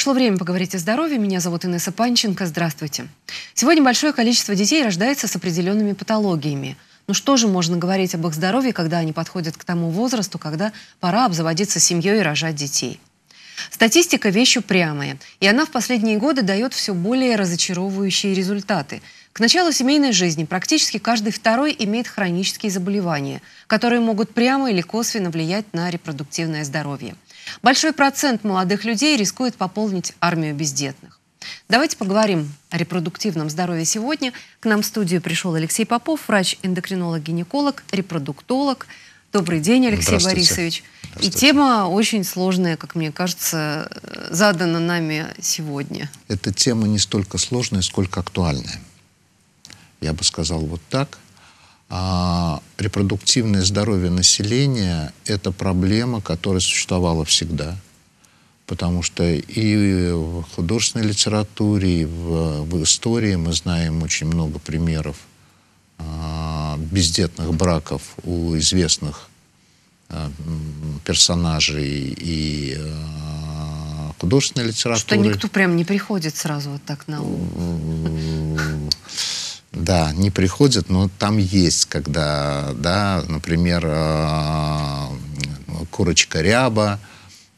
Пришло время поговорить о здоровье. Меня зовут Инесса Панченко. Здравствуйте. Сегодня большое количество детей рождается с определенными патологиями. Но ну что же можно говорить об их здоровье, когда они подходят к тому возрасту, когда пора обзаводиться семьей и рожать детей? Статистика – вещь упрямая, и она в последние годы дает все более разочаровывающие результаты. К началу семейной жизни практически каждый второй имеет хронические заболевания, которые могут прямо или косвенно влиять на репродуктивное здоровье – Большой процент молодых людей рискует пополнить армию бездетных. Давайте поговорим о репродуктивном здоровье сегодня. К нам в студию пришел Алексей Попов, врач-эндокринолог-гинеколог, репродуктолог. Добрый день, Алексей Борисович. И тема очень сложная, как мне кажется, задана нами сегодня. Эта тема не столько сложная, сколько актуальная. Я бы сказал вот так – а, репродуктивное здоровье населения – это проблема, которая существовала всегда. Потому что и в художественной литературе, и в, в истории мы знаем очень много примеров а, бездетных браков у известных а, персонажей и а, художественной литературы. Что никто прям не приходит сразу вот так на ум. Да, не приходят, но там есть, когда, да, например, а, курочка ряба,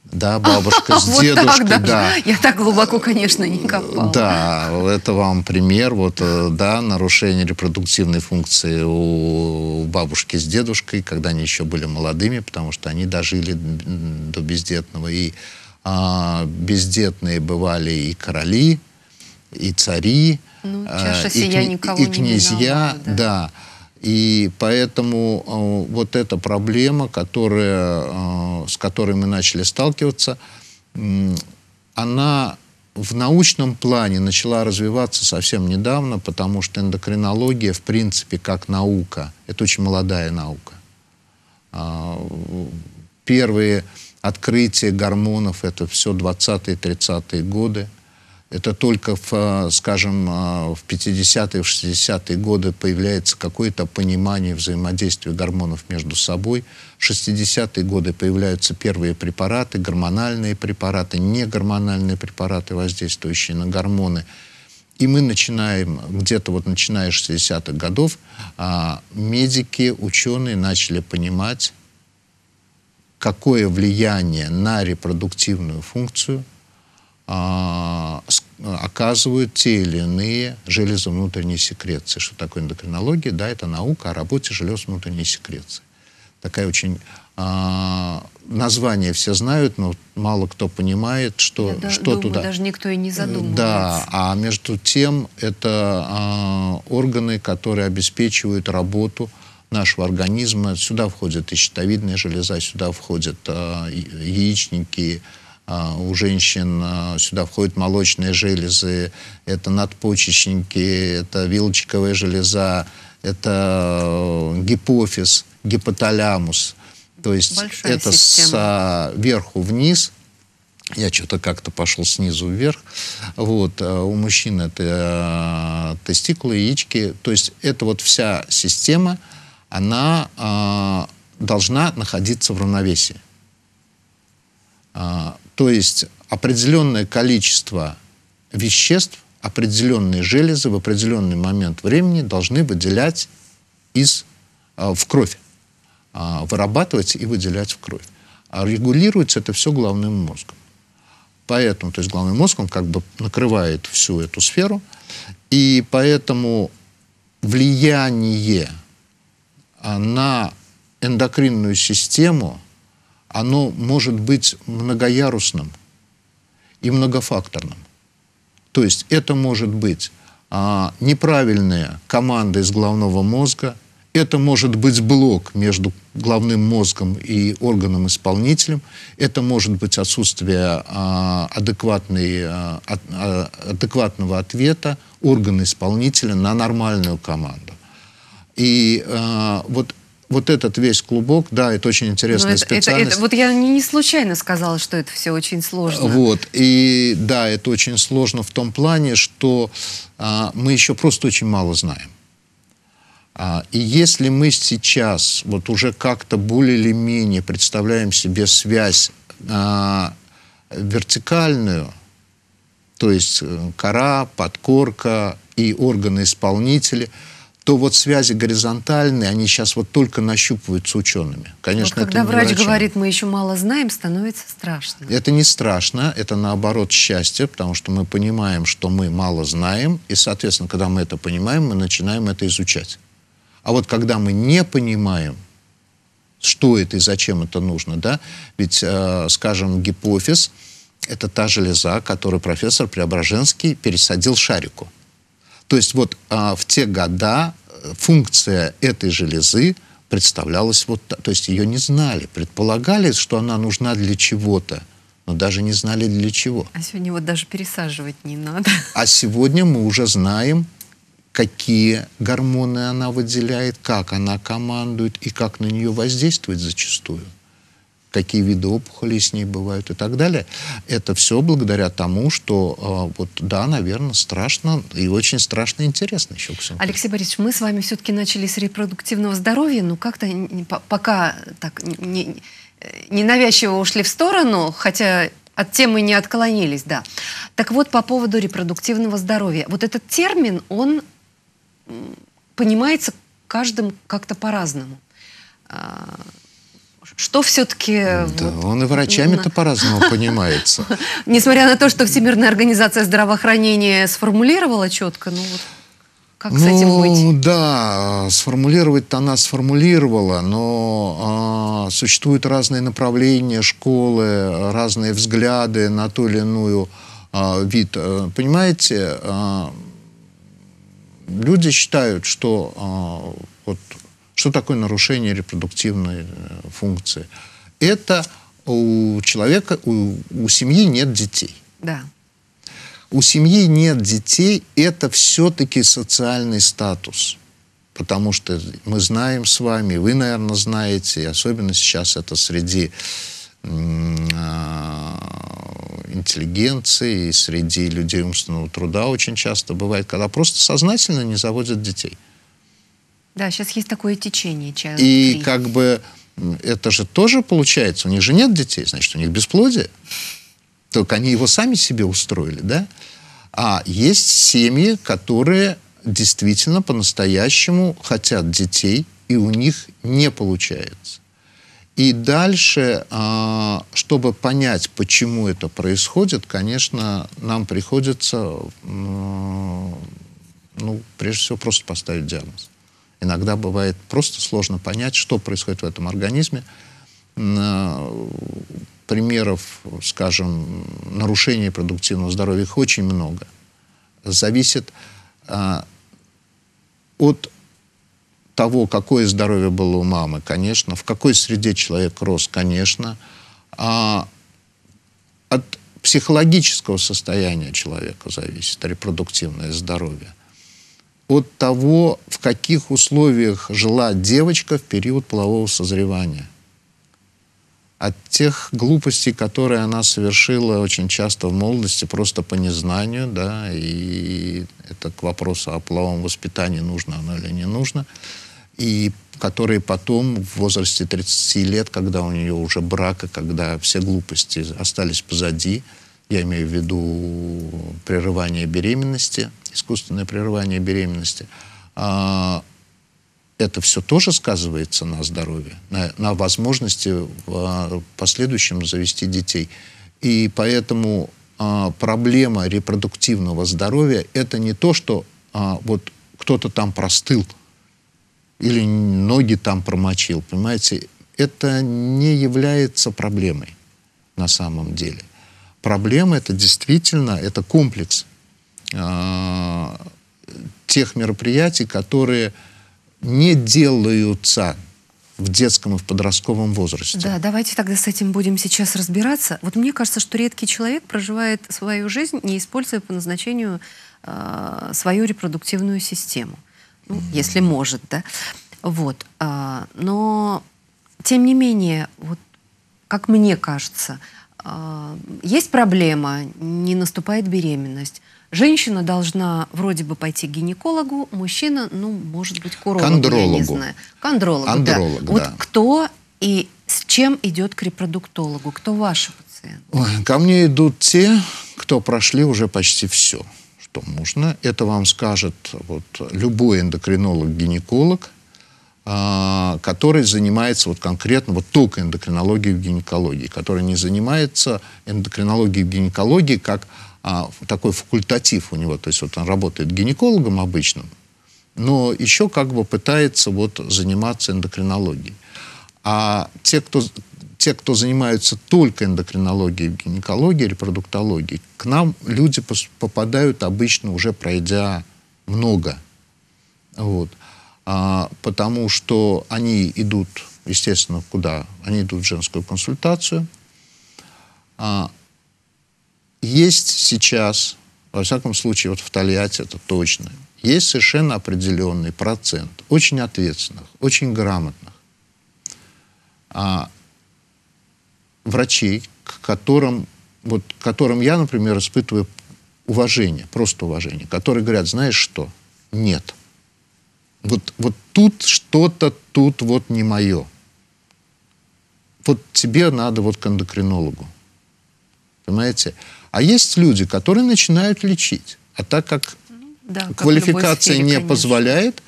да, бабушка с дедушкой, да. Я так глубоко, конечно, не копал Да, это вам пример, вот, э, да, нарушение репродуктивной функции у бабушки с дедушкой, когда они еще были молодыми, потому что они дожили до бездетного. И а, бездетные бывали и короли, и цари, чаша ну, сия и, никого и, и князья, не виноват, да. да. И поэтому а, вот эта проблема, которая, а, с которой мы начали сталкиваться, она в научном плане начала развиваться совсем недавно, потому что эндокринология, в принципе, как наука, это очень молодая наука. А, первые открытия гормонов, это все 20-30-е годы – это только, в, э, скажем, э, в 50-е, в 60-е годы появляется какое-то понимание взаимодействия гормонов между собой. В 60-е годы появляются первые препараты, гормональные препараты, негормональные препараты, воздействующие на гормоны. И мы начинаем, где-то вот начиная с 60-х годов, а, медики, ученые начали понимать, какое влияние на репродуктивную функцию – а, оказывают те или иные железо внутренней секреции. Что такое эндокринология? Да, это наука о работе желез внутренней секреции. Такая очень... А, название все знают, но мало кто понимает, что, Я что думаю, туда. даже никто и не э, задумывается. Да, а между тем это а, органы, которые обеспечивают работу нашего организма. Сюда входят и щитовидная железа, сюда входят а, яичники, а, у женщин а, сюда входят молочные железы, это надпочечники, это вилочковая железа, это э, гипофиз, гипоталямус. То есть Большая это система. сверху вниз. Я что-то как-то пошел снизу вверх. Вот. Э, у мужчин это э, тестикулы, яички. То есть это вот вся система, она должна находиться в равновесии а, то есть определенное количество веществ, определенные железы в определенный момент времени должны выделять из, а, в кровь, а, вырабатывать и выделять в кровь. А регулируется это все главным мозгом. Поэтому, то есть главный мозг, он как бы накрывает всю эту сферу, и поэтому влияние а, на эндокринную систему – оно может быть многоярусным и многофакторным. То есть это может быть а, неправильные команды из головного мозга, это может быть блок между головным мозгом и органом-исполнителем, это может быть отсутствие а, адекватной, а, а, адекватного ответа органа-исполнителя на нормальную команду. И а, вот вот этот весь клубок, да, это очень интересная Но ну, это, специальность. Это, это, вот я не случайно сказала, что это все очень сложно. Вот, и да, это очень сложно в том плане, что а, мы еще просто очень мало знаем. А, и если мы сейчас вот уже как-то более или менее представляем себе связь а, вертикальную, то есть э, кора, подкорка и органы исполнителя – то вот связи горизонтальные, они сейчас вот только нащупываются учеными. Конечно, вот когда это врач врачам. говорит, мы еще мало знаем, становится страшно. Это не страшно, это наоборот счастье, потому что мы понимаем, что мы мало знаем, и, соответственно, когда мы это понимаем, мы начинаем это изучать. А вот когда мы не понимаем, что это и зачем это нужно, да, ведь, э, скажем, гипофиз – это та железа, которую профессор Преображенский пересадил шарику – то есть вот а, в те года э, функция этой железы представлялась вот так. То есть ее не знали. Предполагали, что она нужна для чего-то, но даже не знали для чего. А сегодня вот даже пересаживать не надо. А сегодня мы уже знаем, какие гормоны она выделяет, как она командует и как на нее воздействует зачастую какие виды опухолей с ней бывают и так далее. Это все благодаря тому, что а, вот да, наверное, страшно и очень страшно и интересно еще к всему. Алексей Борисович, мы с вами все-таки начали с репродуктивного здоровья, но как-то пока так не, ненавязчиво ушли в сторону, хотя от темы не отклонились, да. Так вот, по поводу репродуктивного здоровья. Вот этот термин, он понимается каждым как-то по-разному. А, что все-таки... Да, он и врачами-то по-разному понимается. Несмотря на то, что Всемирная организация здравоохранения сформулировала четко, ну вот... Как ну, с этим ну, быть? да, сформулировать-то она сформулировала, но а, существуют разные направления, школы, разные взгляды на ту или иную а, вид. Э, понимаете, а, люди считают, что а, вот что такое нарушение репродуктивной э, функции? Это у человека, у, у семьи нет детей. Да. У семьи нет детей, это все-таки социальный статус. Потому что мы знаем с вами, вы, наверное, знаете, особенно сейчас это среди а, интеллигенции и среди людей умственного труда очень часто бывает, когда просто сознательно не заводят детей. Да, сейчас есть такое течение. Child и 3. как бы это же тоже получается. У них же нет детей, значит, у них бесплодие. Только они его сами себе устроили, да? А есть семьи, которые действительно по-настоящему хотят детей, и у них не получается. И дальше, а, чтобы понять, почему это происходит, конечно, нам приходится, ну, прежде всего, просто поставить диагноз. Иногда бывает просто сложно понять, что происходит в этом организме. Э, примеров, скажем, нарушений продуктивного здоровья их очень много. Зависит а, от того, какое здоровье было у мамы, конечно, в какой среде человек рос, конечно, а от психологического состояния человека зависит репродуктивное здоровье от того, в каких условиях жила девочка в период полового созревания. От тех глупостей, которые она совершила очень часто в молодости, просто по незнанию, да, и это к вопросу о половом воспитании, нужно оно или не нужно, и которые потом в возрасте 30 лет, когда у нее уже брак, и когда все глупости остались позади, я имею в виду прерывание беременности – искусственное прерывание беременности, а, это все тоже сказывается на здоровье, на, на возможности в а, последующем завести детей. И поэтому а, проблема репродуктивного здоровья это не то, что вот кто-то там простыл или ноги там промочил, понимаете, это не является проблемой на самом деле. Проблема это действительно это комплекс Э, тех мероприятий, которые не делаются в детском и в подростковом возрасте. Да, давайте тогда с этим будем сейчас разбираться. Вот мне кажется, что редкий человек проживает свою жизнь, не используя по назначению э, свою репродуктивную систему. Ну, mm. -hmm. Если может, да. Вот. Э, но, тем не менее, вот, как мне кажется, э, есть проблема, не наступает беременность. Женщина должна вроде бы пойти к гинекологу, мужчина, ну, может быть, к урологу, Андрологу. я не знаю. К андрологу, Андролог, да. да. Вот кто и с чем идет к репродуктологу? Кто ваш пациент? ко мне идут те, кто прошли уже почти все, что нужно. Это вам скажет вот, любой эндокринолог-гинеколог – а, который занимается вот конкретно вот только эндокринологией в гинекологии, который не занимается эндокринологией в гинекологии как а, такой факультатив у него, то есть вот он работает гинекологом обычным, но еще как бы пытается вот заниматься эндокринологией. А те, кто, те, кто занимаются только эндокринологией, в гинекологии, репродуктологией, к нам люди попадают обычно уже пройдя много. Вот а, потому что они идут, естественно, куда? Они идут в женскую консультацию. А, есть сейчас, во всяком случае, вот в Тольятти это точно, есть совершенно определенный процент очень ответственных, очень грамотных а, врачей, к которым, вот, которым я, например, испытываю уважение, просто уважение, которые говорят, знаешь что, нет – вот тут что-то, тут вот не мое. Вот тебе надо вот к эндокринологу. Понимаете? А есть люди, которые начинают лечить. А так как да, квалификация сфере, не позволяет,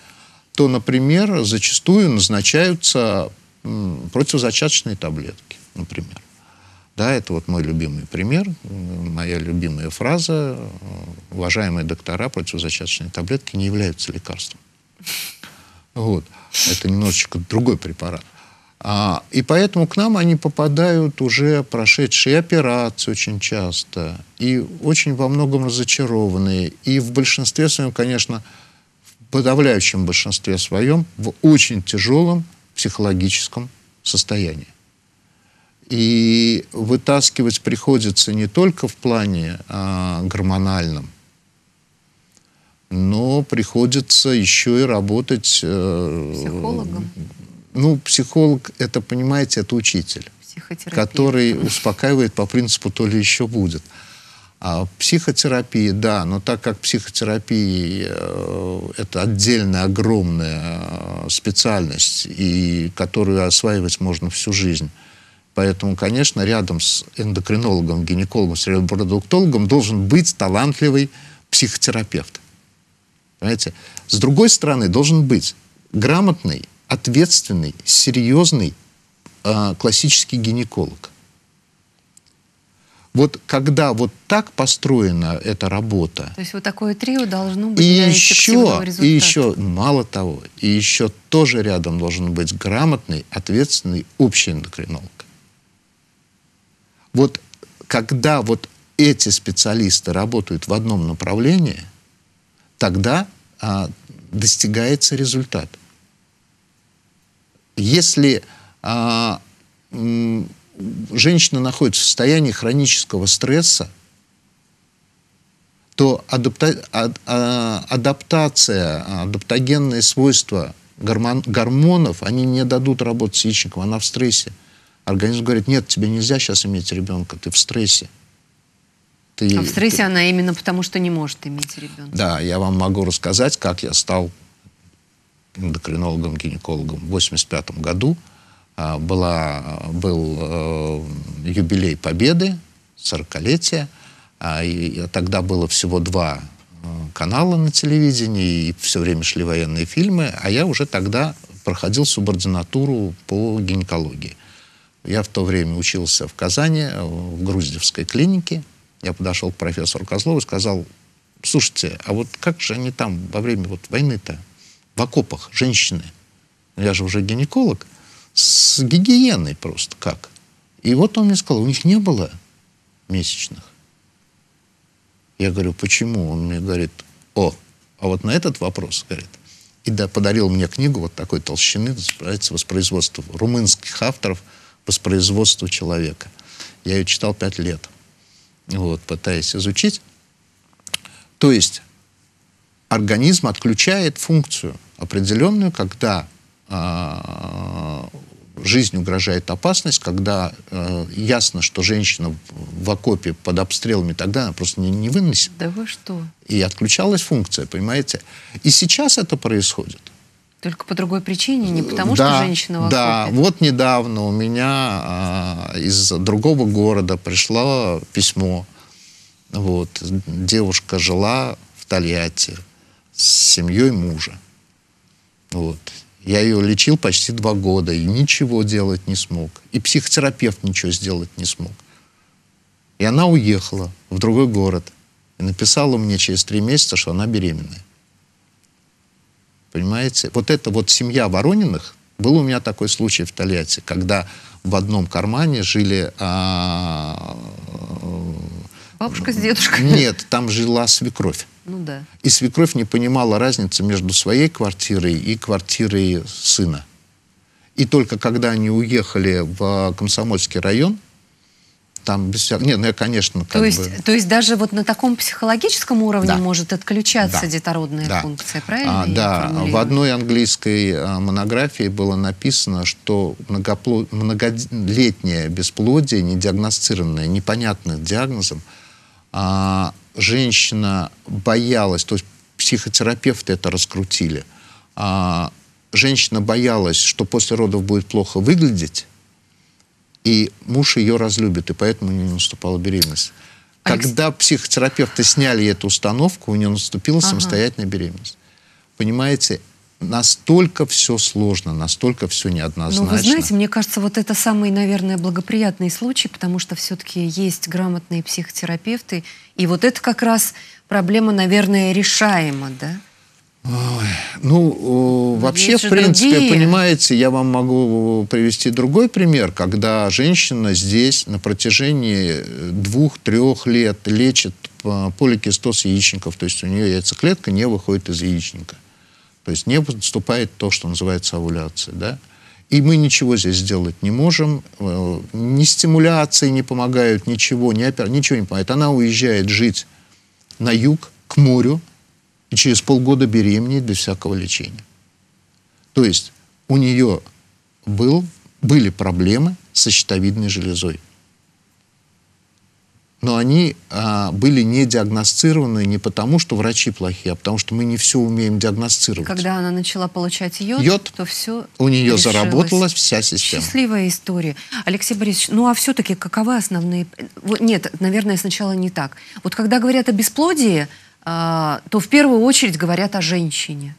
то, например, зачастую назначаются противозачаточные таблетки, например. Да, это вот мой любимый пример, моя любимая фраза. Уважаемые доктора, противозачаточные таблетки не являются лекарством. Вот. Это немножечко другой препарат. А, и поэтому к нам они попадают уже прошедшие операции очень часто, и очень во многом разочарованные. И в большинстве своем, конечно, в подавляющем большинстве своем, в очень тяжелом психологическом состоянии. И вытаскивать приходится не только в плане а, гормональном, но приходится еще и работать... Э, Психологом? Ну, психолог, это, понимаете, это учитель, который успокаивает по принципу «то ли еще будет». А психотерапия, да, но так как психотерапия э, это отдельная огромная э, специальность, и которую осваивать можно всю жизнь, Поэтому, конечно, рядом с эндокринологом, гинекологом, с репродуктологом должен быть талантливый психотерапевт. Понимаете? С другой стороны, должен быть грамотный, ответственный, серьезный э, классический гинеколог. Вот когда вот так построена эта работа... То есть вот такое трио должно быть и для еще, И еще, мало того, и еще тоже рядом должен быть грамотный, ответственный общий эндокринолог. Вот когда вот эти специалисты работают в одном направлении – тогда а, достигается результат. Если а, м, женщина находится в состоянии хронического стресса, то адапта, ад, а, адаптация, адаптогенные свойства гормон, гормонов, они не дадут работать с яичником, она в стрессе. Организм говорит, нет, тебе нельзя сейчас иметь ребенка, ты в стрессе ты... А в стрессе ты... она именно потому, что не может иметь ребенка. Да, я вам могу рассказать, как я стал эндокринологом, гинекологом в 85 году. А, была, был э, юбилей Победы, 40-летие. А, и тогда было всего два э, канала на телевидении, и все время шли военные фильмы, а я уже тогда проходил субординатуру по гинекологии. Я в то время учился в Казани, э, в Груздевской клинике, я подошел к профессору Козлову и сказал, слушайте, а вот как же они там во время вот войны-то, в окопах, женщины, я же уже гинеколог, с гигиеной просто как? И вот он мне сказал, у них не было месячных. Я говорю, почему? Он мне говорит, о, а вот на этот вопрос, говорит, и да, подарил мне книгу вот такой толщины, называется «Воспроизводство румынских авторов. Воспроизводство человека». Я ее читал пять лет вот, пытаясь изучить. То есть организм отключает функцию определенную, когда а, жизнь угрожает опасность, когда э, ясно, что женщина в окопе под обстрелами тогда она просто не, не выносит. Да вы что? И отключалась функция, понимаете? И сейчас это происходит. Только по другой причине, не потому да, что женщина вас Да, купит. вот недавно у меня а, из другого города пришло письмо. Вот, девушка жила в Тольятти с семьей мужа. Вот. Я ее лечил почти два года и ничего делать не смог. И психотерапевт ничего сделать не смог. И она уехала в другой город и написала мне через три месяца, что она беременная. Понимаете? Вот это вот семья Ворониных, был у меня такой случай в Тольятти, когда в одном кармане жили... А... Бабушка с дедушкой? Нет, там жила свекровь. Ну да. И свекровь не понимала разницы между своей квартирой и квартирой сына. И только когда они уехали в Комсомольский район, там без всякого... Нет, ну я, конечно, то есть, То есть даже вот на таком психологическом уровне да. может отключаться да. детородная да. функция, правильно? А, да, в одной английской а, монографии было написано, что многопло... многолетнее бесплодие, недиагностированное, непонятное диагнозом, а, женщина боялась, то есть психотерапевты это раскрутили, а, женщина боялась, что после родов будет плохо выглядеть, и муж ее разлюбит, и поэтому не наступала беременность. А Когда психотерапевты сняли эту установку, у нее наступила ага. самостоятельная беременность. Понимаете, настолько все сложно, настолько все неоднозначно. Ну, вы знаете, мне кажется, вот это самый, наверное, благоприятный случай, потому что все-таки есть грамотные психотерапевты, и вот это как раз проблема, наверное, решаема, да? Ну, вообще, Есть в принципе, другие. понимаете, я вам могу привести другой пример, когда женщина здесь на протяжении двух-трех лет лечит э, поликистоз яичников, то есть у нее яйцеклетка не выходит из яичника. То есть не поступает то, что называется овуляция, да? И мы ничего здесь сделать не можем, э, ни стимуляции не помогают, ничего, ни опер... ничего не помогает. Она уезжает жить на юг, к морю, и через полгода беременеет без всякого лечения. То есть у нее был, были проблемы со щитовидной железой. Но они а, были не диагностированы не потому, что врачи плохие, а потому что мы не все умеем диагностировать. Когда она начала получать йод, йод то все у нее решилось. заработала вся система. Счастливая история. Алексей Борисович, ну а все-таки каковы основные... Э, нет, наверное, сначала не так. Вот когда говорят о бесплодии, а, то в первую очередь говорят о женщине.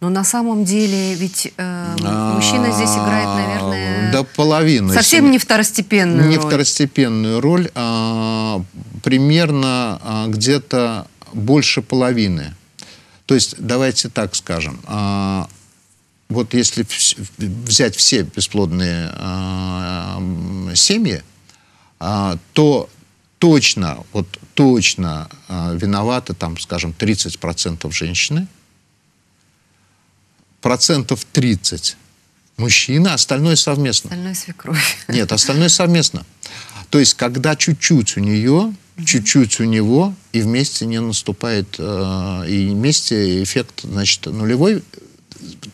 Но на самом деле ведь э, а, мужчина здесь играет, наверное, до половины. Совсем не второстепенную. Не второстепенную роль, а примерно а, где-то больше половины. То есть давайте так скажем. А, вот если взять все бесплодные а, семьи, а, то точно, вот точно э, виноваты, там, скажем, 30% женщины, процентов 30 мужчина, остальное совместно. Остальное свекровь. Нет, остальное совместно. То есть, когда чуть-чуть у нее, чуть-чуть у него, и вместе не наступает, э, и вместе эффект, значит, нулевой,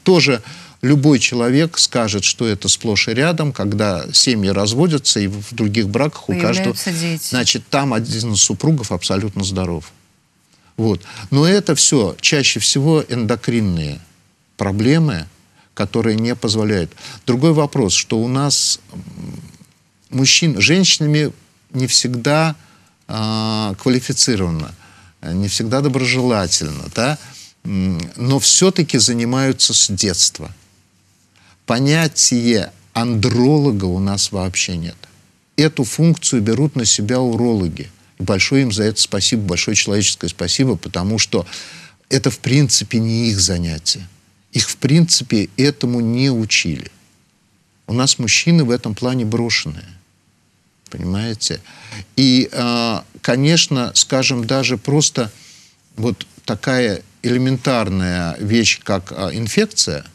тоже любой человек скажет, что это сплошь и рядом, когда семьи разводятся, и в других браках у каждого... Дети. Значит, там один из супругов абсолютно здоров. Вот. Но это все чаще всего эндокринные проблемы, которые не позволяют. Другой вопрос, что у нас мужчин, женщинами не всегда э, квалифицированно, не всегда доброжелательно, да? но все-таки занимаются с детства понятие андролога у нас вообще нет. Эту функцию берут на себя урологи. И большое им за это спасибо, большое человеческое спасибо, потому что это в принципе не их занятие. Их в принципе этому не учили. У нас мужчины в этом плане брошенные. Понимаете? И, а, конечно, скажем, даже просто вот такая элементарная вещь, как а, инфекция –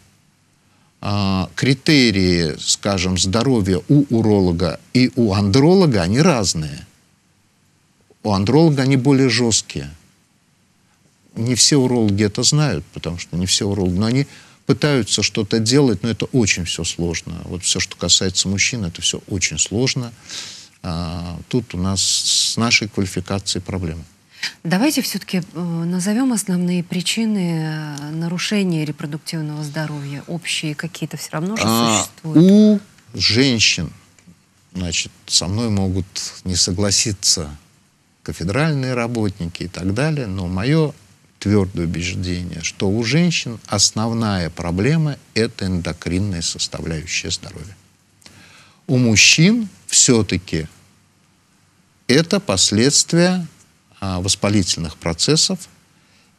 а, критерии, скажем, здоровья у уролога и у андролога, они разные. У андролога они более жесткие. Не все урологи это знают, потому что не все урологи, но они пытаются что-то делать, но это очень все сложно. Вот все, что касается мужчин, это все очень сложно. А, тут у нас с нашей квалификацией проблемы. Давайте все-таки э, назовем основные причины э, нарушения репродуктивного здоровья. Общие какие-то все равно же а, существуют. У женщин, значит, со мной могут не согласиться кафедральные работники и так далее, но мое твердое убеждение, что у женщин основная проблема – это эндокринная составляющая здоровья. У мужчин все-таки это последствия а, воспалительных процессов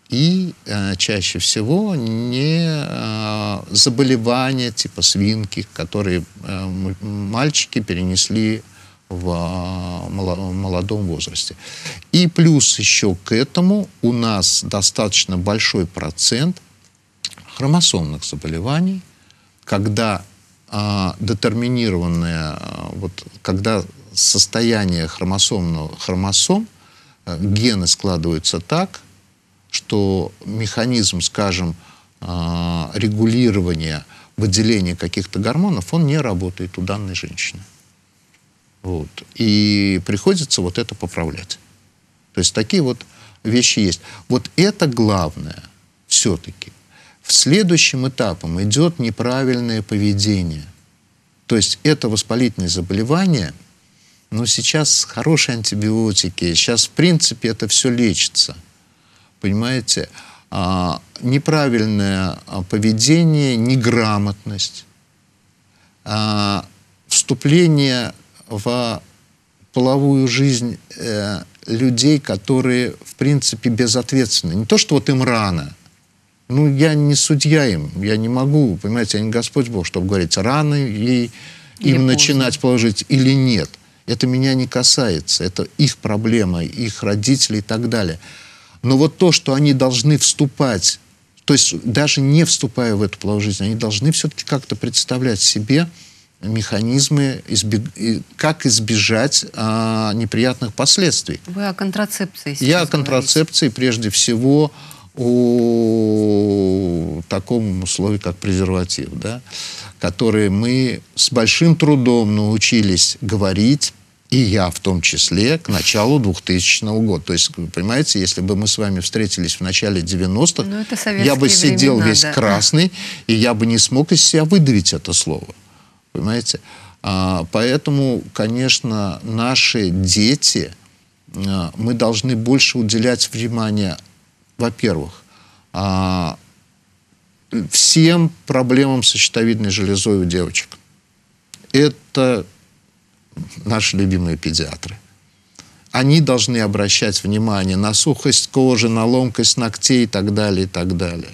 и э, чаще всего не э, заболевания типа свинки, которые э, мальчики перенесли в молодом возрасте. И плюс еще к этому у нас достаточно большой процент хромосомных заболеваний, когда детерминированное, вот, когда состояние хромосомного, хромосом – гены складываются так, что механизм, скажем, а, регулирования выделения каких-то гормонов, он не работает у данной женщины. Вот. И приходится вот это поправлять. То есть такие вот вещи есть. Вот это главное все-таки. В следующем этапом идет неправильное поведение. То есть это воспалительное заболевание – но сейчас хорошие антибиотики, сейчас в принципе это все лечится. Понимаете? А, неправильное а, поведение, неграмотность, а, вступление в половую жизнь э, людей, которые, в принципе, безответственны. Не то, что вот им рано. Ну, я не судья им, я не могу, понимаете, я не Господь Бог, чтобы говорить, рано ей, им поздно. начинать положить или нет. Это меня не касается, это их проблема, их родители и так далее. Но вот то, что они должны вступать, то есть даже не вступая в эту половую жизнь, они должны все-таки как-то представлять себе механизмы, избег... как избежать а, неприятных последствий. Вы о контрацепции Я о контрацепции говорите. прежде всего о таком условии, как презерватив, да, которые мы с большим трудом научились говорить, и я в том числе, к началу 2000 года. То есть, понимаете, если бы мы с вами встретились в начале 90-х, ну, я бы сидел времена, весь да. красный, и я бы не смог из себя выдавить это слово. Понимаете? А, поэтому, конечно, наши дети, а, мы должны больше уделять внимание, во-первых, а, всем проблемам со щитовидной железой у девочек. Это наши любимые педиатры. Они должны обращать внимание на сухость кожи, на ломкость ногтей и так далее, и так далее.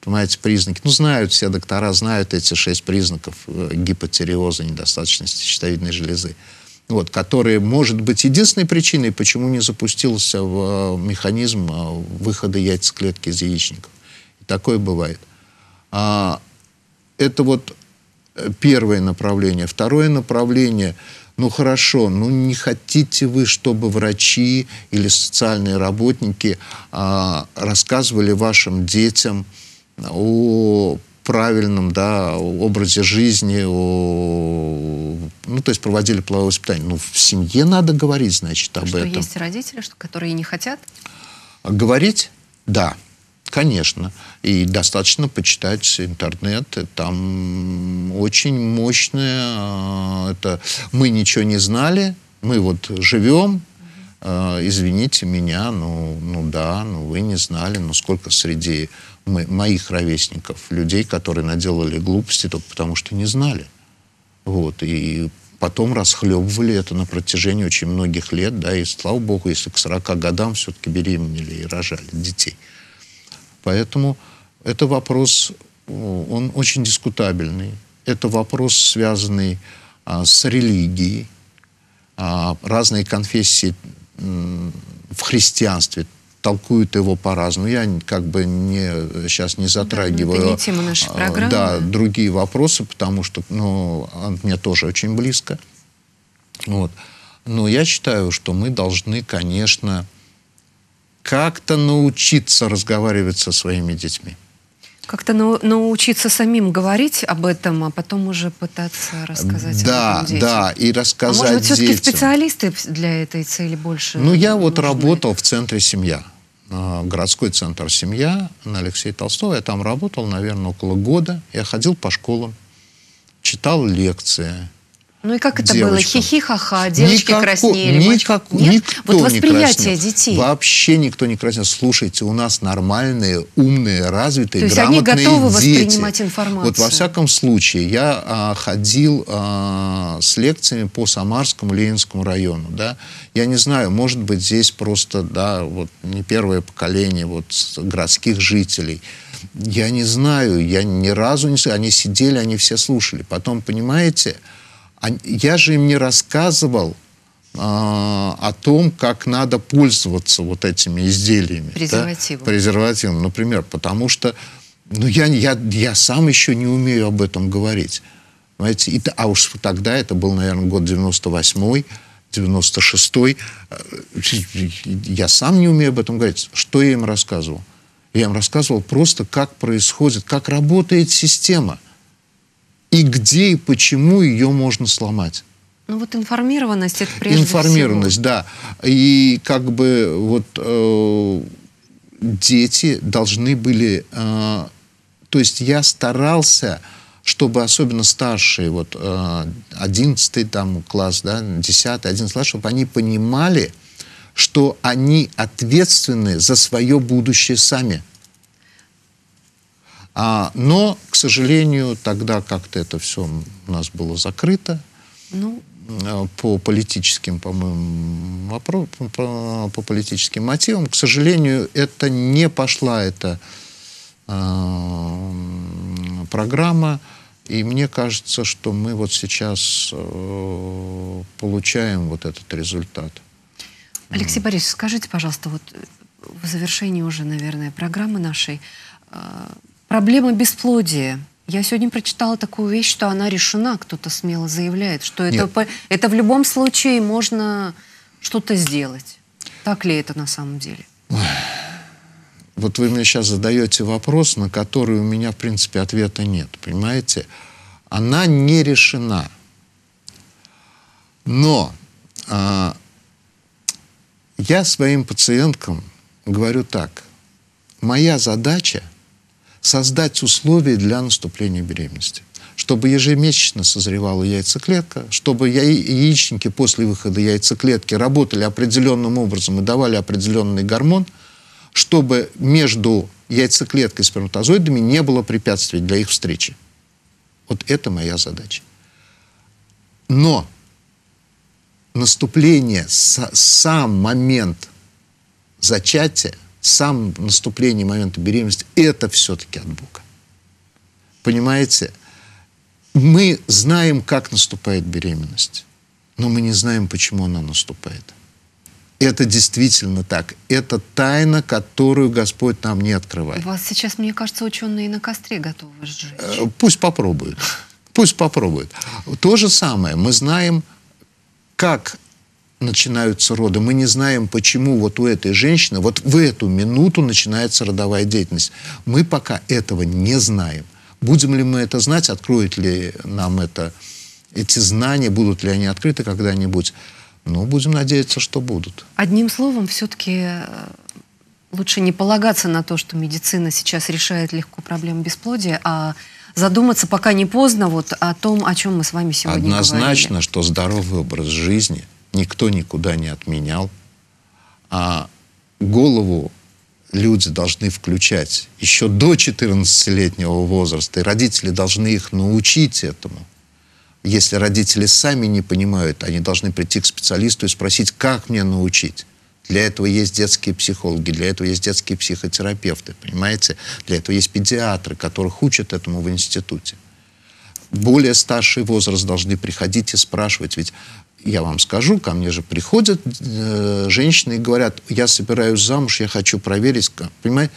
Понимаете, признаки. Ну, знают все доктора, знают эти шесть признаков э, гипотереоза, недостаточности щитовидной железы. Вот, которые, может быть, единственной причиной, почему не запустился в э, механизм э, выхода яйцеклетки из яичников. такое бывает. А, это вот первое направление. Второе направление – ну хорошо, ну не хотите вы, чтобы врачи или социальные работники а, рассказывали вашим детям о правильном да, образе жизни, о, ну, то есть проводили половое воспитание. Ну, в семье надо говорить, значит, об что этом. Что есть родители, что, которые не хотят? Говорить? Да. Конечно. И достаточно почитать интернет. Там очень мощное... А, это мы ничего не знали, мы вот живем, а, извините меня, ну, ну да, ну вы не знали, но сколько среди мы, моих ровесников людей, которые наделали глупости только потому, что не знали. Вот, и потом расхлебывали это на протяжении очень многих лет, да, и слава богу, если к 40 годам все-таки беременели и рожали детей. Поэтому это вопрос, он очень дискутабельный. Это вопрос, связанный а, с религией. А, разные конфессии в христианстве толкуют его по-разному. Я как бы не, сейчас ну, не затрагиваю а, да, ну, нашей Да, другие вопросы, потому что ну, он а, мне тоже очень близко. Вот. Но я считаю, что мы должны, конечно, как-то научиться разговаривать со своими детьми. Как-то на, научиться самим говорить об этом, а потом уже пытаться рассказать да, об этом детям. Да, и рассказать а может быть, все-таки специалисты для этой цели больше? Ну, я нужны. вот работал в центре «Семья», а, городской центр «Семья» на Алексея Толстого. Я там работал, наверное, около года. Я ходил по школам, читал лекции, ну и как это девочкам. было? Хихи-ха-ха, девочки Никако, краснели. Никак, Нет? Никто вот восприятие не детей. Вообще никто не краснел. Слушайте, у нас нормальные, умные, развитые, То есть грамотные они готовы дети. воспринимать информацию. Вот во всяком случае, я а, ходил а, с лекциями по Самарскому, Ленинскому району. Да? Я не знаю, может быть, здесь просто да, вот, не первое поколение вот, городских жителей. Я не знаю, я ни разу не... Они сидели, они все слушали. Потом, понимаете... А я же им не рассказывал, а, о том, как надо пользоваться вот этими изделиями. Презервативом. Да? Презервативом, например. Потому что ну, я, я, я сам еще не умею об этом говорить. Понимаете? И, а уж тогда, это был, наверное, год 98-й, 96-й, я сам не умею об этом говорить. Что я им рассказывал? Я им рассказывал просто, как происходит, как работает система – и где и почему ее можно сломать. Ну вот информированность это прежде Информированность, всего. да. И как бы вот э, дети должны были... Э, то есть я старался, чтобы особенно старшие, вот э, 11 там, класс, да, 10, 11 класс, чтобы они понимали, что они ответственны за свое будущее сами. А, но, к сожалению, тогда как-то это все у нас было закрыто. Ну, э, по политическим, по-моему, вопрос, по, по политическим мотивам. К сожалению, это не пошла эта э, программа, и мне кажется, что мы вот сейчас э, получаем вот этот результат. Алексей Борисович, скажите, пожалуйста, вот э, в завершении уже, наверное, программы нашей, э, Проблема бесплодия. Я сегодня прочитала такую вещь, что она решена, кто-то смело заявляет, что это, по, это в любом случае можно что-то сделать. Так ли это на самом деле? Вот вы мне сейчас задаете вопрос, на который у меня, в принципе, ответа нет, понимаете? Она не решена. Но а, я своим пациенткам говорю так. Моя задача – создать условия для наступления беременности чтобы ежемесячно созревала яйцеклетка, чтобы яичники после выхода яйцеклетки работали определенным образом и давали определенный гормон, чтобы между яйцеклеткой и сперматозоидами не было препятствий для их встречи. Вот это моя задача. Но наступление, сам момент зачатия – сам наступление момента беременности, это все-таки от Бога. Понимаете? Мы знаем, как наступает беременность, но мы не знаем, почему она наступает. Это действительно так. Это тайна, которую Господь нам не открывает. Вас сейчас, мне кажется, ученые на костре готовы сжечь. Э, пусть попробуют. Пусть попробуют. То же самое. Мы знаем, как начинаются роды. Мы не знаем, почему вот у этой женщины вот в эту минуту начинается родовая деятельность. Мы пока этого не знаем. Будем ли мы это знать, откроют ли нам это эти знания, будут ли они открыты когда-нибудь? Ну, будем надеяться, что будут. Одним словом, все-таки э, лучше не полагаться на то, что медицина сейчас решает легко проблему бесплодия, а задуматься, пока не поздно, вот о том, о чем мы с вами сегодня Однозначно, говорили. Однозначно, что здоровый образ жизни – никто никуда не отменял. А голову люди должны включать еще до 14-летнего возраста, и родители должны их научить этому. Если родители сами не понимают, они должны прийти к специалисту и спросить, как мне научить. Для этого есть детские психологи, для этого есть детские психотерапевты, понимаете? Для этого есть педиатры, которых учат этому в институте более старший возраст должны приходить и спрашивать. Ведь я вам скажу, ко мне же приходят э, женщины и говорят, я собираюсь замуж, я хочу проверить. Понимаете,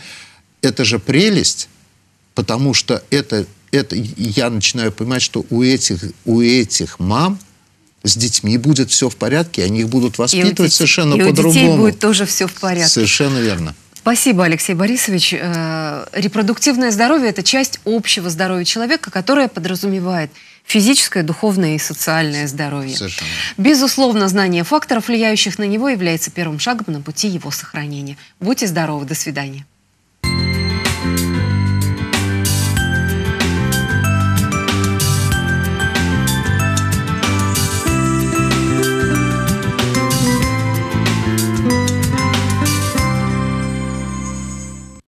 это же прелесть, потому что это, это я начинаю понимать, что у этих, у этих мам с детьми будет все в порядке, они их будут воспитывать и детей, совершенно по-другому. И у детей будет тоже все в порядке. Совершенно верно. Спасибо, Алексей Борисович. Э, репродуктивное здоровье – это часть общего здоровья человека, которое подразумевает физическое, духовное и социальное здоровье. Совершенно. Безусловно, знание факторов, влияющих на него, является первым шагом на пути его сохранения. Будьте здоровы, до свидания.